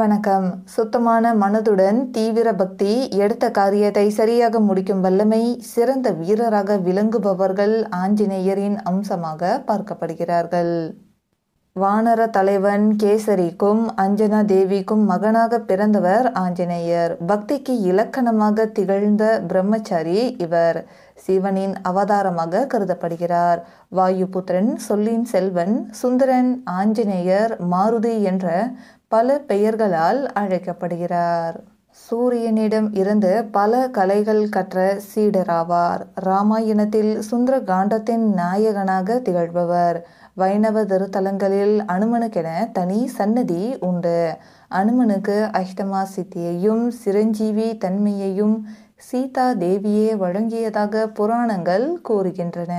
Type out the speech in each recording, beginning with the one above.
வணக்கம் சுத்தமான மனதுடன் தீவிர பக்தி எடுத்த காரியத்தை சரியாக முடிக்கும் வல்லமை சிறந்த வீரராக விளங்குபவர்கள் ஆஞ்சநேயரின் அம்சமாக பார்க்கப்படுகிறார்கள் வானர தலைவன் கேசரிக்கும் அஞ்சனா தேவிக்கும் மகனாக பிறந்தவர் ஆஞ்சநேயர் பக்திக்கு இலக்கணமாக திகழ்ந்த பிரம்மச்சாரி இவர் சிவனின் அவதாரமாக கருதப்படுகிறார் வாயுபுத்திரன் சொல்லின் செல்வன் சுந்தரன் ஆஞ்சநேயர் மாருதி என்ற பல பெயர்களால் அழைக்கப்படுகிறார் சூரியனிடம் இருந்து பல கலைகள் கற்ற சீடராவார் ராமாயணத்தில் சுந்தர காண்டத்தின் நாயகனாக திகழ்பவர் வைணவ திருத்தலங்களில் அனுமனுக்கென தனி சன்னதி உண்டு அனுமனுக்கு அஷ்டமா சித்தியையும் சிரஞ்சீவி தன்மையையும் சீதா தேவியே வழங்கியதாக புராணங்கள் கூறுகின்றன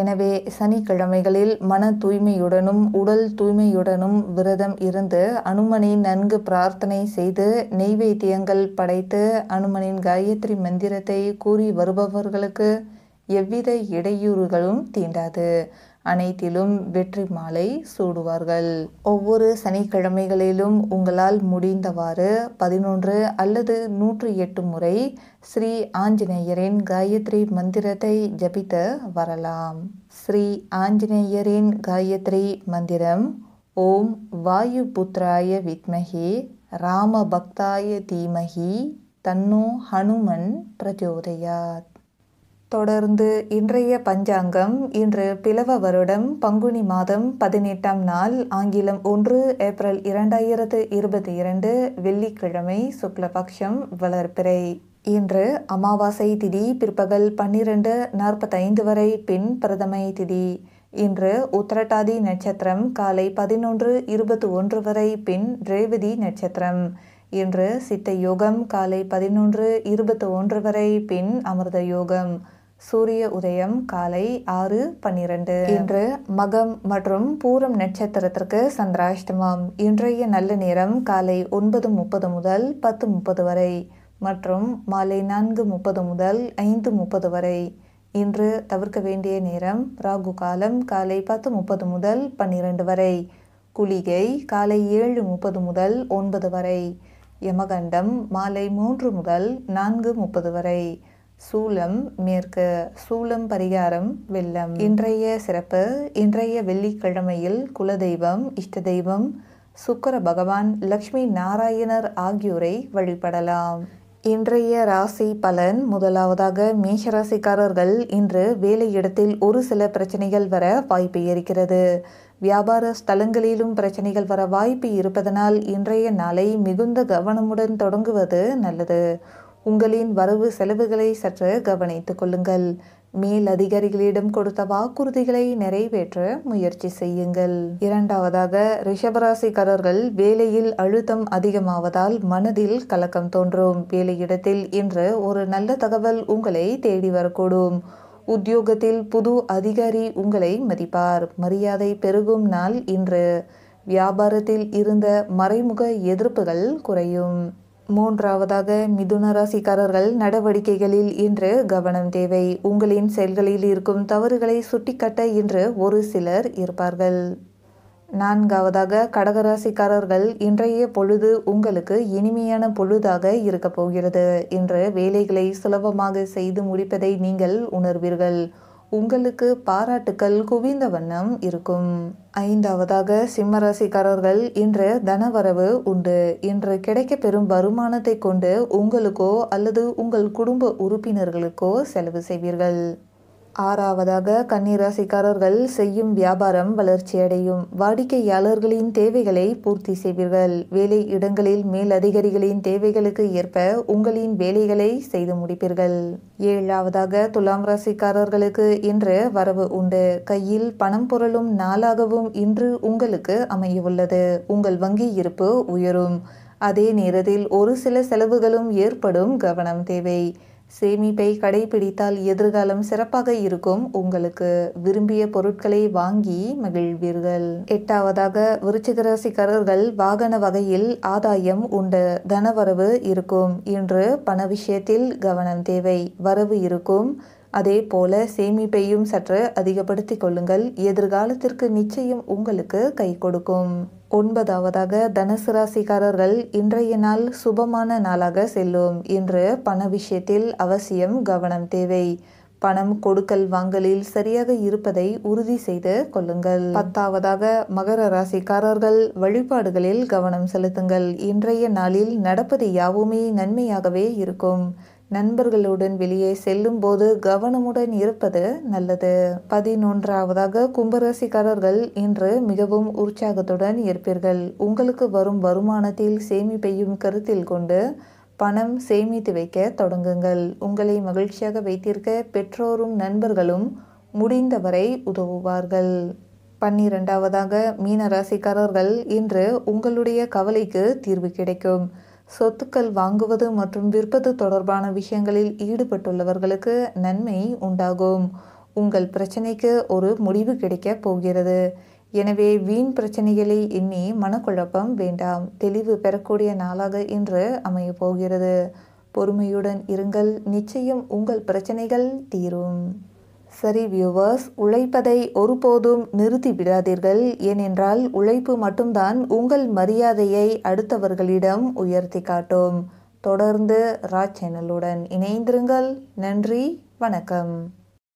எனவே சனிக்கிழமைகளில் மன தூய்மையுடனும் உடல் தூய்மையுடனும் விரதம் இருந்து அனுமனை நன்கு பிரார்த்தனை செய்து நெய்வேத்தியங்கள் படைத்து அனுமனின் காயத்ரி மந்திரத்தை கூறி வருபவர்களுக்கு எவ்வித இடையூறுகளும் தீண்டாது அனைத்திலும் வெற்றி மாலை சூடுவார்கள் ஒவ்வொரு சனிக்கிழமைகளிலும் உங்களால் முடிந்தவாறு பதினொன்று அல்லது நூற்றி எட்டு முறை ஸ்ரீ ஆஞ்சநேயரின் காயத்ரி மந்திரத்தை ஜபித்து வரலாம் ஸ்ரீ ஆஞ்சநேயரின் காயத்ரி மந்திரம் ஓம் வாயு புத்திராய வித்மகி ராம பக்தாய தீமகி தன்னோ ஹனுமன் பிரச்சோதயாத் தொடர்ந்து இன்றைய பஞ்சாங்கம் இன்று பிளவ வருடம் பங்குனி மாதம் பதினெட்டாம் நாள் ஆங்கிலம் ஒன்று ஏப்ரல் இரண்டாயிரத்து இருபத்தி இரண்டு வெள்ளிக்கிழமை சுக்லபக்ஷம் வளர்பிறை இன்று அமாவாசை திதி பிற்பகல் பன்னிரண்டு நாற்பத்தைந்து வரை பின் பிரதமை திதி இன்று உத்தரட்டாதி நட்சத்திரம் காலை பதினொன்று இருபத்தி ஒன்று வரை பின் ரேவதி நட்சத்திரம் இன்று சித்த யோகம் காலை பதினொன்று இருபத்தி ஒன்று வரை பின் அமிர்த யோகம் சூரிய உதயம் காலை ஆறு பன்னிரண்டு இன்று மகம் மற்றும் பூரம் நட்சத்திரத்திற்கு சந்திராஷ்டமம் இன்றைய நல்ல நேரம் காலை ஒன்பது முப்பது முதல் பத்து முப்பது வரை மற்றும் மாலை நான்கு முப்பது முதல் ஐந்து முப்பது வரை இன்று தவிர்க்க வேண்டிய நேரம் ராகு காலம் காலை பத்து முப்பது முதல் பன்னிரண்டு வரை குளிகை காலை ஏழு முப்பது முதல் ஒன்பது வரை யமகண்டம் மாலை மூன்று முதல் நான்கு முப்பது வரை சூலம் மேற்கு சூலம் பரிகாரம் வெள்ளம் இன்றைய சிறப்பு இன்றைய வெள்ளிக்கிழமையில் குலதெய்வம் இஷ்ட தெய்வம் சுக்கர பகவான் லக்ஷ்மி நாராயணர் ஆகியோரை வழிபடலாம் இன்றைய ராசி பலன் முதலாவதாக மேஷராசிக்காரர்கள் இன்று வேலையிடத்தில் ஒரு சில பிரச்சனைகள் வர வாய்ப்பு இருக்கிறது வியாபார ஸ்தலங்களிலும் பிரச்சனைகள் வர வாய்ப்பு இருப்பதனால் இன்றைய நாளை மிகுந்த கவனமுடன் தொடங்குவது நல்லது உங்களின் வரவு செலவுகளை சற்று கவனித்து கொள்ளுங்கள் மேல் அதிகாரிகளிடம் கொடுத்த வாக்குறுதிகளை நிறைவேற்ற முயற்சி செய்யுங்கள் இரண்டாவதாக ரிஷபராசிக்காரர்கள் வேலையில் அழுத்தம் அதிகமாவதால் மனதில் கலக்கம் தோன்றும் வேலையிடத்தில் இன்று ஒரு நல்ல தகவல் உங்களை தேடி வரக்கூடும் உத்தியோகத்தில் புது அதிகாரி உங்களை மதிப்பார் மரியாதை பெருகும் நாள் இன்று வியாபாரத்தில் இருந்த மறைமுக எதிர்ப்புகள் குறையும் மூன்றாவதாக மிதுன ராசிக்காரர்கள் நடவடிக்கைகளில் இன்று கவனம் தேவை உங்களின் செயல்களில் இருக்கும் தவறுகளை சுட்டிக்கட்ட இன்று ஒரு சிலர் இருப்பார்கள் நான்காவதாக கடகராசிக்காரர்கள் இன்றைய பொழுது உங்களுக்கு இனிமையான பொழுதாக இருக்கப் போகிறது இன்று வேலைகளை சுலபமாக செய்து முடிப்பதை நீங்கள் உணர்வீர்கள் உங்களுக்கு பாராட்டுக்கள் குவிந்த வண்ணம் இருக்கும் ஐந்தாவதாக சிம்மராசிக்காரர்கள் இன்று தனவரவு உண்டு இன்று கிடைக்க பெறும் வருமானத்தை கொண்டு உங்களுக்கோ அல்லது உங்கள் குடும்ப உறுப்பினர்களுக்கோ செலவு செய்வீர்கள் ஆறாவதாக கன்னிராசிக்காரர்கள் செய்யும் வியாபாரம் வளர்ச்சியடையும் வாடிக்கையாளர்களின் தேவைகளை பூர்த்தி செய்வீர்கள் வேலை இடங்களில் மேலதிகாரிகளின் தேவைகளுக்கு ஏற்ப உங்களின் வேலைகளை செய்து முடிப்பீர்கள் ஏழாவதாக துலாம் ராசிக்காரர்களுக்கு இன்று வரவு உண்டு கையில் பணம் புரளும் நாளாகவும் இன்று உங்களுக்கு அமையவுள்ளது உங்கள் வங்கி இருப்பு உயரும் அதே நேரத்தில் ஒரு சில செலவுகளும் ஏற்படும் கவனம் தேவை சேமிப்பை கடைபிடித்தால் எதிர்காலம் சிறப்பாக இருக்கும் உங்களுக்கு விரும்பிய பொருட்களை வாங்கி மகிழ்வீர்கள் எட்டாவதாக விருச்சிகராசிக்காரர்கள் வாகன வகையில் ஆதாயம் உண்டு தனவரவு இருக்கும் இன்று பண விஷயத்தில் கவனம் தேவை வரவு இருக்கும் அதே போல சேமிப்பையும் சற்று அதிகப்படுத்தி கொள்ளுங்கள் எதிர்காலத்திற்கு நிச்சயம் உங்களுக்கு கை கொடுக்கும் ஒன்பதாவதாக தனுசு ராசிக்காரர்கள் இன்றைய நாள் சுபமான நாளாக செல்லும் இன்று பண விஷயத்தில் அவசியம் கவனம் தேவை பணம் கொடுக்கல் வாங்கலில் சரியாக இருப்பதை உறுதி செய்து கொள்ளுங்கள் பத்தாவதாக மகர ராசிக்காரர்கள் வழிபாடுகளில் கவனம் செலுத்துங்கள் இன்றைய நாளில் நடப்பது யாவுமே நன்மையாகவே இருக்கும் நண்பர்களுடன் வெளியே செல்லும்போது கவனமுடன் இருப்பது நல்லது பதினொன்றாவதாக கும்பராசிக்காரர்கள் இன்று மிகவும் உற்சாகத்துடன் இருப்பீர்கள் உங்களுக்கு வரும் வருமானத்தில் சேமிப்பையும் கருத்தில் கொண்டு பணம் சேமித்து வைக்க தொடங்குங்கள் உங்களை மகிழ்ச்சியாக வைத்திருக்க பெற்றோரும் நண்பர்களும் முடிந்தவரை உதவுவார்கள் பன்னிரெண்டாவதாக மீனராசிக்காரர்கள் இன்று உங்களுடைய கவலைக்கு தீர்வு கிடைக்கும் சொத்துக்கள் வாங்குவது மற்றும் விற்பது தொடர்பான விஷயங்களில் ஈடுபட்டுள்ளவர்களுக்கு நன்மை உண்டாகும் உங்கள் பிரச்சனைக்கு ஒரு முடிவு கிடைக்கப் போகிறது எனவே வீண் பிரச்சனைகளை எண்ணி மனக்குழப்பம் வேண்டாம் தெளிவு பெறக்கூடிய நாளாக இன்று அமையப் போகிறது பொறுமையுடன் இருங்கள் நிச்சயம் உங்கள் பிரச்சனைகள் தீரும் சரி வியூவர்ஸ் உழைப்பதை ஒருபோதும் நிறுத்திவிடாதீர்கள் ஏனென்றால் உழைப்பு மட்டும்தான் உங்கள் மரியாதையை அடுத்தவர்களிடம் உயர்த்தி காட்டும் தொடர்ந்து ராஜ் சேனலுடன் இணைந்திருங்கள் நன்றி வணக்கம்